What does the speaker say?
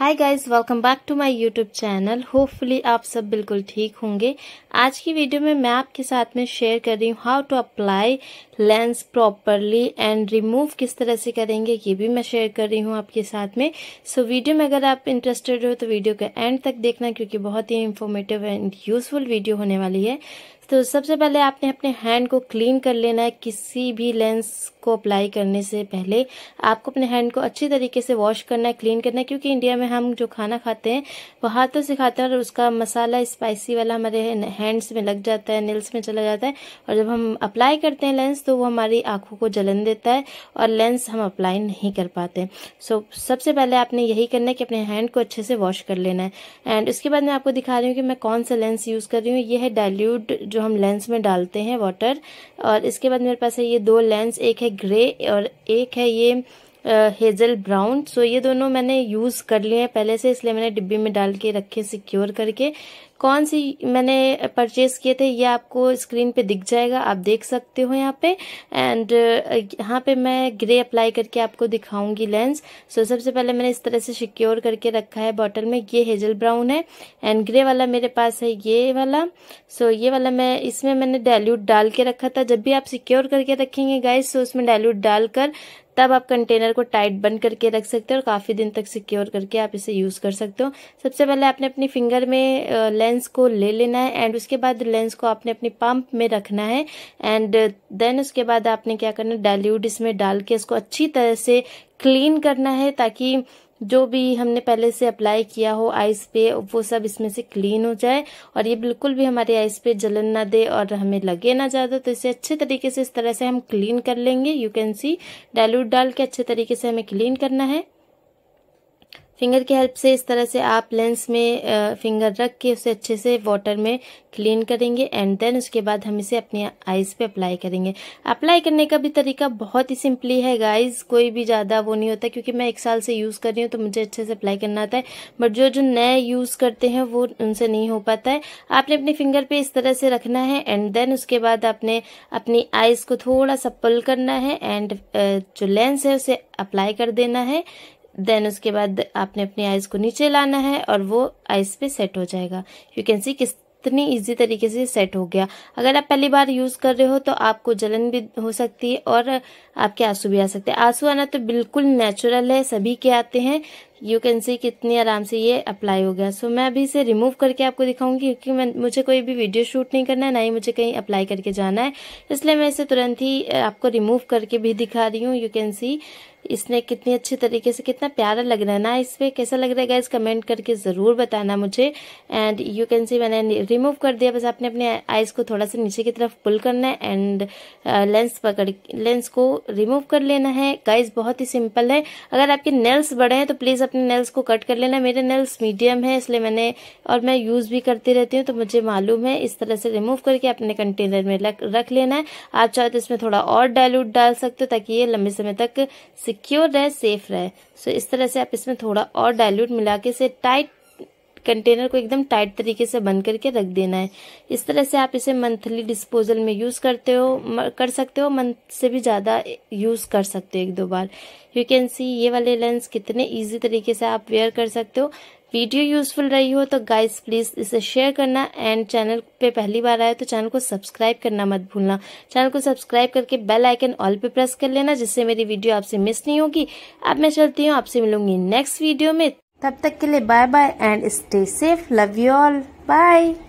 hi guys welcome back to my YouTube channel hopefully आप सब बिल्कुल ठीक होंगे आज की वीडियो में मैं आपके साथ में शेयर कर रही हूँ how to apply lens properly and remove किस तरह से करेंगे ये भी मैं शेयर कर रही हूँ आपके साथ में सो so, वीडियो में अगर आप इंटरेस्टेड हो तो वीडियो का एंड तक देखना क्योंकि बहुत ही इन्फॉर्मेटिव एंड यूजफुल वीडियो होने वाली है तो सबसे पहले आपने अपने हैंड को क्लीन कर लेना है किसी भी लेंस को अप्लाई करने से पहले आपको अपने हैंड को अच्छी तरीके से वॉश करना है क्लीन करना है क्योंकि इंडिया में हम जो खाना खाते हैं वो हाथों से खाते हैं और उसका मसाला स्पाइसी वाला हमारे हैंड्स में लग जाता है नेल्स में चला जाता है और जब हम अप्लाई करते हैं लेंस तो वो हमारी आँखों को जलन देता है और लेंस हम अप्लाई नहीं कर पाते सो so, सबसे पहले आपने यही करना है कि अपने हैंड को अच्छे से वॉश कर लेना है एंड उसके बाद मैं आपको दिखा रही हूँ कि मैं कौन सा लेंस यूज़ कर रही हूँ ये है डायल्यूट जो जो हम लेंस में डालते हैं वाटर और इसके बाद मेरे पास है ये दो लेंस एक है ग्रे और एक है ये हेज़ल ब्राउन सो ये दोनों मैंने यूज़ कर लिए हैं पहले से इसलिए मैंने डिब्बे में डाल के रखे सिक्योर करके कौन सी मैंने परचेज किए थे ये आपको स्क्रीन पे दिख जाएगा आप देख सकते हो यहाँ पे एंड यहाँ पे मैं ग्रे अप्लाई करके आपको दिखाऊंगी लेंस सो so, सबसे पहले मैंने इस तरह से सिक्योर करके रखा है बॉटल में ये हेजल ब्राउन है एंड ग्रे वाला मेरे पास है ये वाला सो so, ये वाला मैं इसमें मैंने डायल्यूट डाल के रखा था जब भी आप सिक्योर करके रखेंगे गाइस तो so उसमें डायल्यूट डालकर तब आप कंटेनर को टाइट बंद करके रख सकते हो और काफ़ी दिन तक सिक्योर करके आप इसे यूज़ कर सकते हो सबसे पहले आपने अपनी फिंगर में लेंस लेंस को ले लेना है एंड उसके बाद लेंस को आपने अपने पंप में रखना है एंड देन uh, उसके बाद आपने क्या करना है डाइल्यूट इसमें डाल के इसको अच्छी तरह से क्लीन करना है ताकि जो भी हमने पहले से अप्लाई किया हो आइस पे वो सब इसमें से क्लीन हो जाए और ये बिल्कुल भी हमारे आइस पे जलन ना दे और हमें लगे ना ज़्यादा तो इसे अच्छे तरीके से इस तरह से हम क्लीन कर लेंगे यू कैन सी डाइल्यूट डाल के अच्छे तरीके से हमें क्लीन करना है फिंगर की हेल्प से इस तरह से आप लेंस में फिंगर रख के उसे अच्छे से वाटर में क्लीन करेंगे एंड देन उसके बाद हम इसे अपने आईज पे अप्लाई करेंगे अप्लाई करने का भी तरीका बहुत ही सिंपली है गाइज कोई भी ज़्यादा वो नहीं होता क्योंकि मैं एक साल से यूज़ कर रही हूँ तो मुझे अच्छे से अप्लाई करना आता है बट जो जो नए यूज़ करते हैं वो उनसे नहीं हो पाता है आपने अपने फिंगर पे इस तरह से रखना है एंड देन उसके बाद आपने अपनी आईज को थोड़ा सा पुल करना है एंड जो लेंस है उसे अप्लाई कर देना है देन उसके बाद आपने अपनी आइज को नीचे लाना है और वो आइज पे सेट हो जाएगा यू कैन सी किस इतनी इजी तरीके से सेट हो गया अगर आप पहली बार यूज़ कर रहे हो तो आपको जलन भी हो सकती है और आपके आंसू भी आ सकते हैं आंसू आना तो बिल्कुल नेचुरल है सभी के आते हैं यू कैन सी कितनी आराम से ये अप्लाई हो गया सो so, मैं अभी इसे रिमूव करके आपको दिखाऊंगी क्योंकि मैं मुझे कोई भी वीडियो शूट नहीं करना है ना ही मुझे कहीं अप्लाई करके जाना है इसलिए मैं इसे तुरंत ही आपको रिमूव करके भी दिखा रही हूँ यू कैन सी इसने कितनी अच्छे तरीके से कितना प्यारा लग रहा है ना इस पर कैसा लग रहा है गाइज कमेंट करके ज़रूर बताना मुझे एंड यू कैन सी मैंने रिमूव कर दिया बस आपने अपने आइज़ को थोड़ा सा नीचे की तरफ पुल करना है एंड लेंस uh, पकड़ लेंस को रिमूव कर लेना है गाइज बहुत ही सिंपल है अगर आपके नेल्स बड़े हैं तो प्लीज़ अपने नेल्स को कट कर लेना मेरे नेल्स मीडियम है इसलिए मैंने और मैं यूज़ भी करती रहती हूँ तो मुझे मालूम है इस तरह से रिमूव करके अपने कंटेनर में रख लेना है आप चाहे तो इसमें थोड़ा और डायलूट डाल सकते हो ताकि ये लंबे समय तक सिक्योर रहे सेफ रहे सो इस तरह से आप इसमें थोड़ा और डायल्यूट मिला के इसे टाइट कंटेनर को एकदम टाइट तरीके से बंद करके रख देना है इस तरह से आप इसे मंथली डिस्पोजल में यूज़ करते हो कर सकते हो मंथ से भी ज़्यादा यूज़ कर सकते हो एक दो बार यू कैन सी ये वाले लेंस कितने इजी तरीके से आप वेयर कर सकते हो वीडियो यूजफुल रही हो तो गाइस प्लीज़ इसे शेयर करना एंड चैनल पे पहली बार आए तो चैनल को सब्सक्राइब करना मत भूलना चैनल को सब्सक्राइब करके बेल आइकन ऑल पे प्रेस कर लेना जिससे मेरी वीडियो आपसे मिस नहीं होगी अब मैं चलती हूँ आपसे मिलूंगी नेक्स्ट वीडियो में तब तक के लिए bye bye and stay safe love you all bye